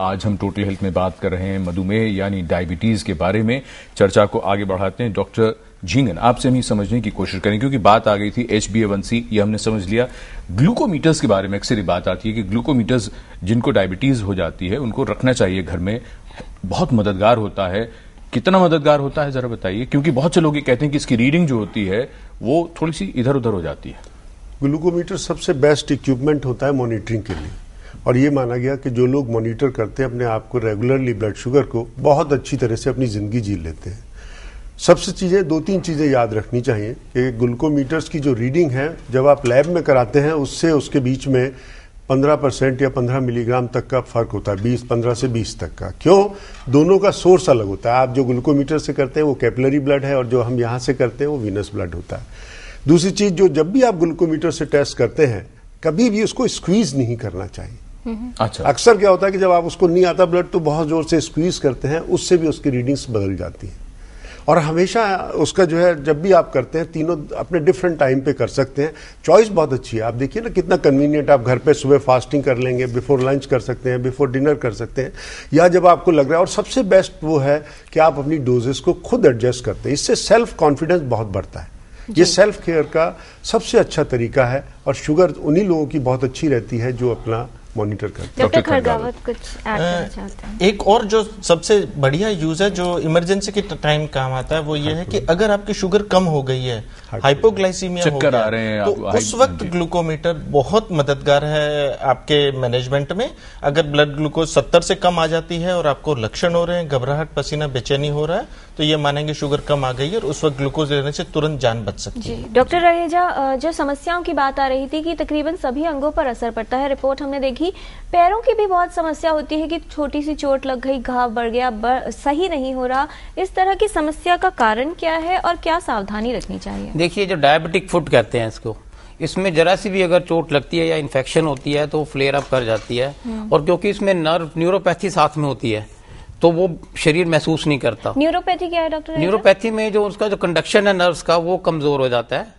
आज हम total health में बात कर रहे हैं मधुमेह यानी डायबिटीज के बारे में चर्चा को आगे बढ़ाते हैं डॉक्टर झींगन आपसे हम ये समझने की कोशिश करें क्योंकि बात आ गई थी एच बी वन सी ये हमने समझ लिया ग्लूकोमीटर्स के बारे में अक्सर ये बात आती है कि ग्लूकोमीटर्स जिनको डायबिटीज हो जाती है उनको रखना चाहिए घर में बहुत मददगार होता है कितना मददगार होता है जरा बताइए क्योंकि बहुत से लोग ये कहते हैं कि इसकी रीडिंग जो होती है वो थोड़ी सी इधर उधर हो जाती है ग्लूकोमीटर सबसे बेस्ट इक्विपमेंट होता है मॉनिटरिंग के लिए और ये माना गया कि जो लोग मॉनिटर करते हैं अपने आप को रेगुलरली ब्लड शुगर को बहुत अच्छी तरह से अपनी ज़िंदगी जी लेते हैं सबसे चीज़ें दो तीन चीज़ें याद रखनी चाहिए कि ग्लूकोमीटर्स की जो रीडिंग है जब आप लैब में कराते हैं उससे उसके बीच में 15 परसेंट या 15 मिलीग्राम तक का फ़र्क होता है 20 15 से 20 तक का क्यों दोनों का सोर्स अलग होता है आप जो ग्लूकोमीटर से करते हैं वो कैपलरी ब्लड है और जो हम यहाँ से करते हैं वो वीनस ब्लड होता है दूसरी चीज़ जो जब भी आप ग्लूकोमीटर से टेस्ट करते हैं कभी भी उसको स्क्वीज़ नहीं करना चाहिए अच्छा अक्सर क्या होता है कि जब आप उसको नहीं आता ब्लड तो बहुत जोर से स्क्वीज करते हैं उससे भी उसकी रीडिंग्स बदल जाती हैं और हमेशा उसका जो है जब भी आप करते हैं तीनों अपने डिफरेंट टाइम पे कर सकते हैं चॉइस बहुत अच्छी है आप देखिए ना कितना कन्वीनियंट आप घर पे सुबह फास्टिंग कर लेंगे बिफोर लंच कर सकते हैं बिफोर डिनर कर सकते हैं या जब आपको लग रहा है और सबसे बेस्ट वो है कि आप अपनी डोजेस को खुद एडजस्ट करते हैं इससे सेल्फ कॉन्फिडेंस बहुत बढ़ता है ये सेल्फ केयर का सबसे अच्छा तरीका है और शुगर उन्हीं लोगों की बहुत अच्छी रहती है जो अपना मॉनिटर करते डॉक्टर खड़गावत कुछ चाहते हैं एक और जो सबसे बढ़िया यूज है जो इमरजेंसी के टाइम काम आता है वो ये है कि अगर आपकी शुगर कम हो गई है हाइपोग्लाइसीमिया हो गया, रहे तो उस वक्त ग्लूकोमीटर बहुत मददगार है आपके मैनेजमेंट में अगर ब्लड ग्लूकोज सत्तर से कम आ जाती है और आपको लक्षण हो रहे हैं घबराहट पसीना बेचैनी हो रहा है तो ये मानेंगे शुगर कम आ गई है और उस वक्त ग्लूकोज लेने से तुरंत जान बच सकती है डॉक्टर रहेजा जो समस्याओं की बात आ रही थी कि तकरीबन सभी अंगों पर असर पड़ता है रिपोर्ट हमने देखी थी पैरों की भी बहुत समस्या होती है कि छोटी सी चोट लग गई घाव बढ़ गया सही नहीं हो रहा इस तरह की समस्या का कारण क्या है और क्या सावधानी रखनी चाहिए देखिए जो डायबिटिक फुट कहते हैं इसको इसमें जरा सी भी अगर चोट लगती है या इन्फेक्शन होती है तो फ्लेयर अप कर जाती है हम्म। और क्योंकि इसमें नर्व न्यूरोपैथी साथ में होती है तो वो शरीर महसूस नहीं करता न्यूरोपैथी क्या है डॉक्टर न्यूरोपैथी में जो उसका जो कंडक्शन है नर्व्स का वो कमजोर हो जाता है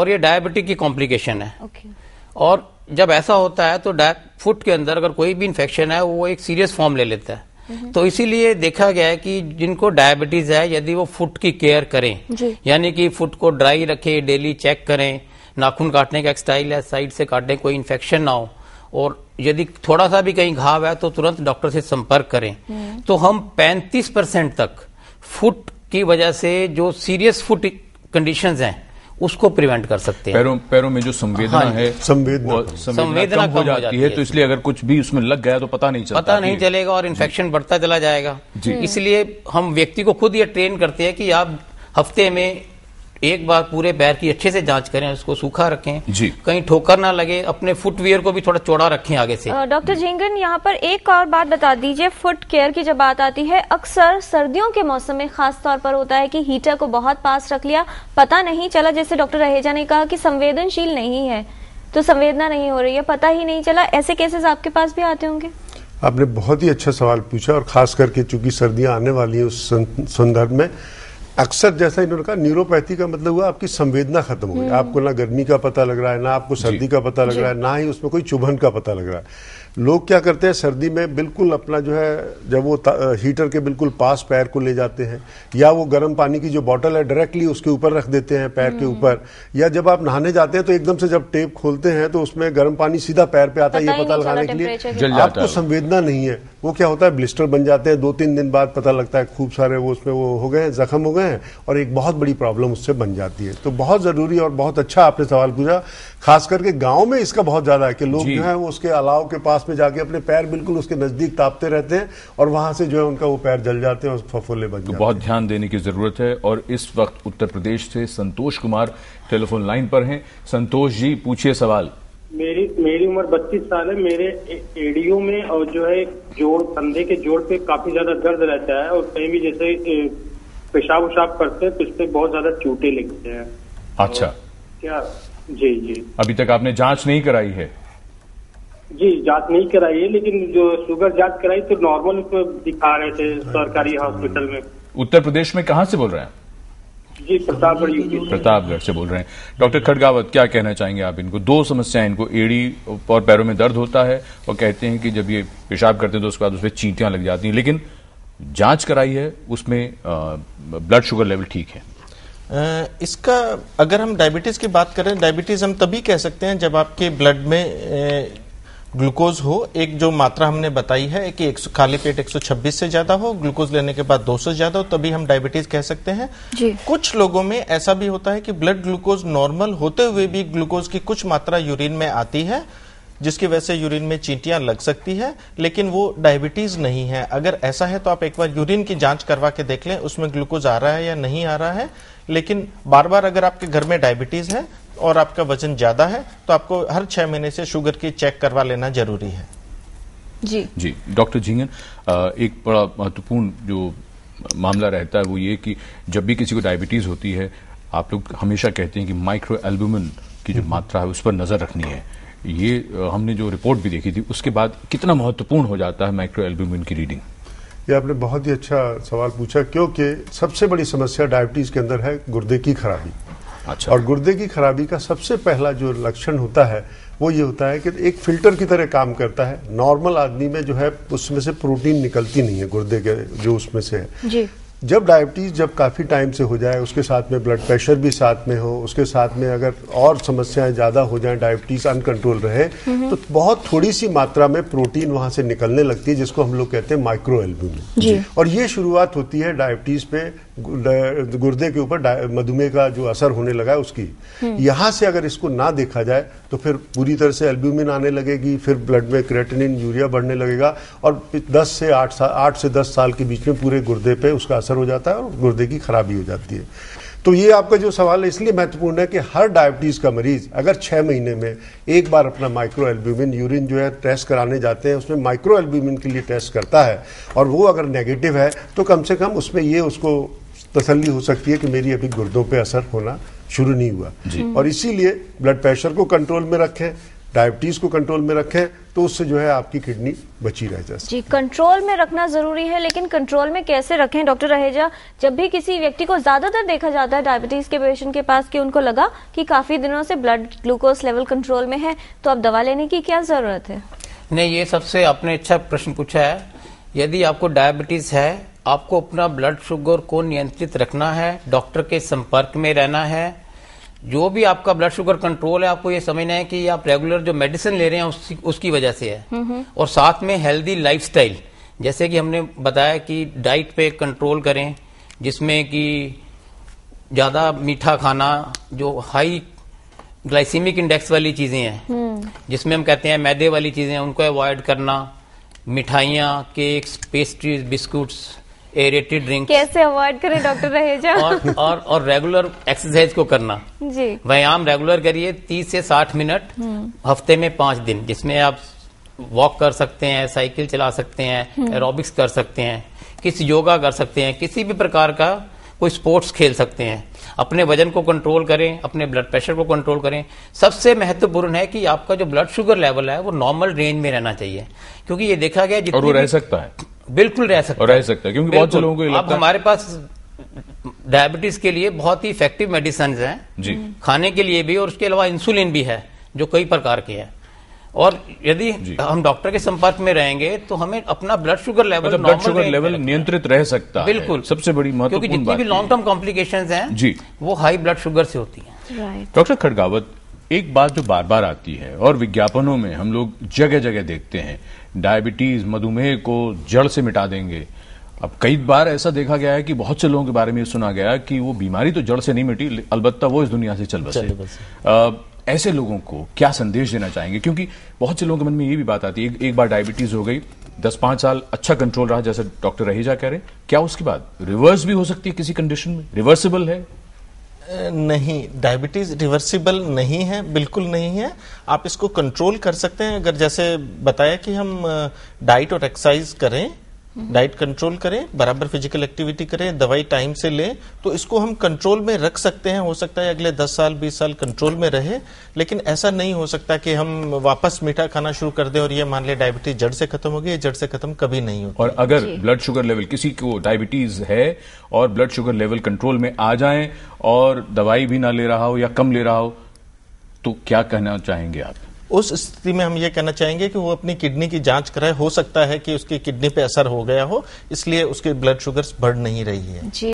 और ये डायबिटिक की कॉम्प्लिकेशन है okay. और जब ऐसा होता है तो फुट के अंदर अगर कोई भी इन्फेक्शन है वो एक सीरियस फॉर्म ले लेता है हम्म। तो इसीलिए देखा गया है कि जिनको डायबिटीज है यदि वो फुट की केयर करें यानी कि फुट को ड्राई रखें डेली चेक करें नाखून काटने का स्टाइल है साइड से काटने कोई इन्फेक्शन ना हो और यदि थोड़ा सा भी कहीं घाव है तो तुरंत डॉक्टर से संपर्क करें हम्म। तो हम पैंतीस परसेंट तक फुट की वजह से जो सीरियस फुट कंडीशन है उसको प्रिवेंट कर सकते हैं पैरों पैरों में जो संवेदना हाँ, है संवेदना संवेदना कम हो जाती, जाती है तो इसलिए अगर कुछ भी उसमें लग गया तो पता नहीं चलता पता नहीं चलेगा और इन्फेक्शन बढ़ता चला जाएगा इसलिए हम व्यक्ति को खुद ये ट्रेन करते हैं कि आप हफ्ते में एक बार पूरे पैर की अच्छे से जांच करें उसको सूखा रखें जी कहीं ठोकर ना लगे अपने फुटवेयर को भी थोड़ा चौड़ा रखें आगे से डॉक्टर झिंगन यहाँ पर एक और बात बता दीजिए फुट केयर की जब बात आती है अक्सर सर्दियों के मौसम में खास तौर पर होता है कि हीटर को बहुत पास रख लिया पता नहीं चला जैसे डॉक्टर रहेजा ने कहा कि संवेदनशील नहीं है तो संवेदना नहीं हो रही है पता ही नहीं चला ऐसे केसेस आपके पास भी आते होंगे आपने बहुत ही अच्छा सवाल पूछा और खास करके चूंकि सर्दियां आने वाली है उस संदर्भ में अक्सर जैसा इन्होंने कहा न्यूरोपैथी का मतलब हुआ आपकी संवेदना खत्म हो गई हम्म। आपको ना गर्मी का पता लग रहा है ना आपको सर्दी का पता लग रहा है ना ही उसमें कोई चुभन का पता लग रहा है लोग क्या करते हैं सर्दी में बिल्कुल अपना जो है जब वो हीटर के बिल्कुल पास पैर को ले जाते हैं या वो गर्म पानी की जो बॉटल है डायरेक्टली उसके ऊपर रख देते हैं पैर के हम्म। ऊपर या जब आप नहाने जाते हैं तो एकदम से जब टेप खोलते हैं तो उसमें गर्म पानी सीधा पैर पे आता है ये पता लगाने के लिए आपको संवेदना नहीं है वो क्या होता है ब्लिस्टर बन जाते हैं दो तीन दिन बाद पता लगता है खूब सारे वो उसमें वो हो गए हैं जख्म हो गए हैं और एक बहुत बड़ी प्रॉब्लम उससे बन जाती है तो बहुत ज़रूरी और बहुत अच्छा आपने सवाल पूछा खास करके गाँव में इसका बहुत ज़्यादा है कि लोग जो है वो उसके अलाव के पास पास में जाके अपने पैर बिल्कुल उसके नज़दीक तापते रहते हैं और वहाँ से जो है उनका वो पैर जल जाते हैं और फफोले बन तो जाते बहुत ध्यान देने की ज़रूरत है और इस वक्त उत्तर प्रदेश से संतोष कुमार टेलीफोन लाइन पर है संतोष जी पूछिए सवाल मेरी मेरी उम्र 32 साल है मेरे एडियो में और जो है जोड़ कंधे के जोड़ पे काफी ज्यादा दर्द रहता है और कहीं भी जैसे पेशाब उशाब करते हैं तो इस पर बहुत ज्यादा चूटे लगते हैं अच्छा क्या जी जी अभी तक आपने जांच नहीं कराई है जी जांच नहीं कराई है लेकिन जो शुगर जांच कराई तो नॉर्मल दिखा रहे थे सरकारी हॉस्पिटल में उत्तर प्रदेश में कहाँ से बोल रहे हैं जी प्रतापगढ़ प्रतापगढ़ से बोल रहे हैं डॉक्टर खड़गावत क्या कहना चाहेंगे आप इनको दो समस्या इनको एड़ी और पैरों में दर्द होता है और कहते हैं कि जब ये पेशाब करते हैं तो उसके बाद उसमें चींटियां लग जाती हैं लेकिन जांच कराई है उसमें ब्लड शुगर लेवल ठीक है इसका अगर हम डायबिटीज़ की बात करें डायबिटीज़ हम तभी कह सकते हैं जब आपके ब्लड में ग्लूकोज हो एक जो मात्रा हमने बताई है कि एक खाली पेट 126 से ज्यादा हो ग्लूकोज लेने के बाद 200 से ज्यादा हो तभी हम डायबिटीज कह सकते हैं जी। कुछ लोगों में ऐसा भी होता है कि ब्लड ग्लूकोज नॉर्मल होते हुए भी ग्लूकोज की कुछ मात्रा यूरिन में आती है जिसकी वजह से यूरिन में चींटियां लग सकती है लेकिन वो डायबिटीज नहीं है अगर ऐसा है तो आप एक बार यूरिन की जांच करवा के देख लें उसमें ग्लूकोज आ रहा है या नहीं आ रहा है लेकिन बार बार अगर आपके घर में डायबिटीज है और आपका वजन ज़्यादा है तो आपको हर छह महीने से शुगर की चेक करवा लेना जरूरी है जी जी डॉक्टर झींगन एक बड़ा महत्वपूर्ण जो मामला रहता है वो ये कि जब भी किसी को डायबिटीज़ होती है आप लोग हमेशा कहते हैं कि माइक्रो एल्बुमिन की जो मात्रा है उस पर नज़र रखनी है ये हमने जो रिपोर्ट भी देखी थी उसके बाद कितना महत्वपूर्ण हो जाता है माइक्रो एल्बुमिन की रीडिंग ये आपने बहुत ही अच्छा सवाल पूछा क्योंकि सबसे बड़ी समस्या डायबिटीज़ के अंदर है गुर्दे की खराबी अच्छा और गुर्दे की खराबी का सबसे पहला जो लक्षण होता है वो ये होता है कि एक फिल्टर की तरह काम करता है नॉर्मल आदमी में जो है उसमें से प्रोटीन निकलती नहीं है गुर्दे के जो उसमें से है जी जब डायबिटीज़ जब काफ़ी टाइम से हो जाए उसके साथ में ब्लड प्रेशर भी साथ में हो उसके साथ में अगर और समस्याएं ज़्यादा हो जाए डायबिटीज़ अनकंट्रोल रहे तो बहुत थोड़ी सी मात्रा में प्रोटीन वहां से निकलने लगती है जिसको हम लोग कहते हैं माइक्रो एल्ब्यूमिन और ये शुरुआत होती है डायबिटीज़ पे गुर्दे के ऊपर मधुमेह का जो असर होने लगा है उसकी हम्म। यहाँ से अगर इसको ना देखा जाए तो फिर पूरी तरह से एल्ब्यूमिन आने लगेगी फिर ब्लड में क्रेटनिन यूरिया बढ़ने लगेगा और 10 से 8 साल आठ से 10 साल के बीच में पूरे गुर्दे पे उसका असर हो जाता है और गुर्दे की खराबी हो जाती है तो ये आपका जो सवाल है इसलिए महत्वपूर्ण है कि हर डायबिटीज़ का मरीज अगर छः महीने में एक बार अपना माइक्रो एल्ब्यूमिन यूरिन जो है टेस्ट कराने जाते हैं उसमें माइक्रो एल्ब्यूमिन के लिए टेस्ट करता है और वो अगर नेगेटिव है तो कम से कम उसमें ये उसको तसल्ली हो सकती है कि मेरी अभी गुर्दों पे असर होना शुरू नहीं हुआ और हम्म। इसीलिए ब्लड प्रेशर को कंट्रोल में रखें डायबिटीज को कंट्रोल में रखें तो उससे जो है आपकी किडनी बची रह जाए जी कंट्रोल में रखना जरूरी है लेकिन कंट्रोल में कैसे रखें डॉक्टर रहेजा जब भी किसी व्यक्ति को ज्यादातर देखा जाता है डायबिटीज के पेशेंट के पास कि उनको लगा कि काफी दिनों से ब्लड ग्लूकोज लेवल कंट्रोल में है तो अब दवा लेने की क्या जरूरत है नहीं ये सबसे आपने अच्छा प्रश्न पूछा है यदि आपको डायबिटीज है आपको अपना ब्लड शुगर को नियंत्रित रखना है डॉक्टर के संपर्क में रहना है जो भी आपका ब्लड शुगर कंट्रोल है आपको ये समझना है कि आप रेगुलर जो मेडिसिन ले रहे हैं उसकी उसकी वजह से है हम्म, हम्म। और साथ में हेल्दी लाइफस्टाइल जैसे कि हमने बताया कि डाइट पे कंट्रोल करें जिसमें कि ज़्यादा मीठा खाना जो हाई ग्लाइसीमिक इंडेक्स वाली चीज़ें हैं हम्म। जिसमें हम कहते हैं मैदे वाली चीज़ें उनको अवॉइड करना मिठाइयाँ cakes pastries biscuits aerated drink कैसे अवॉइड करें डॉक्टर रहेजा और, और और रेगुलर एक्सरसाइज को करना जी व्यायाम रेगुलर करिए 30 से 60 मिनट हम्म। हफ्ते में पांच दिन जिसमें आप वॉक कर सकते हैं साइकिल चला सकते हैं एरोबिक्स हम्म। कर सकते हैं किस योगा कर सकते हैं किसी भी प्रकार का कोई स्पोर्ट्स खेल सकते हैं अपने वजन को कंट्रोल करें अपने ब्लड प्रेशर को कंट्रोल करें सबसे महत्वपूर्ण है कि आपका जो ब्लड शुगर लेवल है वो नॉर्मल रेंज में रहना चाहिए क्योंकि ये देखा गया वो रह सकता है बिल्कुल रह सकता रह सकता है क्योंकि बहुत से लोगों को अब हमारे पास डायबिटीज के लिए बहुत ही इफेक्टिव मेडिसिन हैं जी हम्म। खाने के लिए भी और उसके अलावा इंसुलिन भी है जो कई प्रकार के हैं और यदि हम डॉक्टर के संपर्क में रहेंगे तो हमें अपना ब्लड शुगर लेवल मतलब ब्लड शुगर लेवल नियंत्रित रह सकता बिल्कुल सबसे बड़ी महत्वपूर्ण क्योंकि जितनी भी लॉन्ग टर्म कॉम्प्लिकेशंस हैं जी वो हाई ब्लड शुगर से होती है डॉक्टर खड़गावत एक बात जो बार बार आती है और विज्ञापनों में हम लोग जगह जगह देखते हैं डायबिटीज मधुमेह को जड़ से मिटा देंगे अब कई बार ऐसा देखा गया है कि बहुत से लोगों के बारे में सुना गया कि वो बीमारी तो जड़ से नहीं मिटी अलबत्ता वो इस दुनिया से चल बसे, ऐसे लोगों को क्या संदेश देना चाहेंगे क्योंकि बहुत से लोगों के मन में ये भी बात आती है एक बार डायबिटीज हो गई दस पांच साल अच्छा कंट्रोल रहा जैसे डॉक्टर रहेजा कह रहे क्या उसके बाद रिवर्स भी हो सकती है किसी कंडीशन में रिवर्सिबल है नहीं डायबिटीज़ रिवर्सिबल नहीं है बिल्कुल नहीं है आप इसको कंट्रोल कर सकते हैं अगर जैसे बताया कि हम डाइट uh, और एक्सरसाइज करें डाइट कंट्रोल करें बराबर फिजिकल एक्टिविटी करें दवाई टाइम से लें तो इसको हम कंट्रोल में रख सकते हैं हो सकता है अगले 10 साल 20 साल कंट्रोल में रहे लेकिन ऐसा नहीं हो सकता कि हम वापस मीठा खाना शुरू कर दें और ये मान लें डायबिटीज जड़ से खत्म होगी ये जड़ से खत्म कभी नहीं होगी और अगर ब्लड शुगर लेवल किसी को डायबिटीज है और ब्लड शुगर लेवल कंट्रोल में आ जाए और दवाई भी ना ले रहा हो या कम ले रहा हो तो क्या कहना चाहेंगे आप उस स्थिति में हम ये कहना चाहेंगे कि वो अपनी किडनी की जांच कराए हो सकता है कि उसकी किडनी पे असर हो गया हो इसलिए उसके ब्लड शुगर्स बढ़ नहीं रही है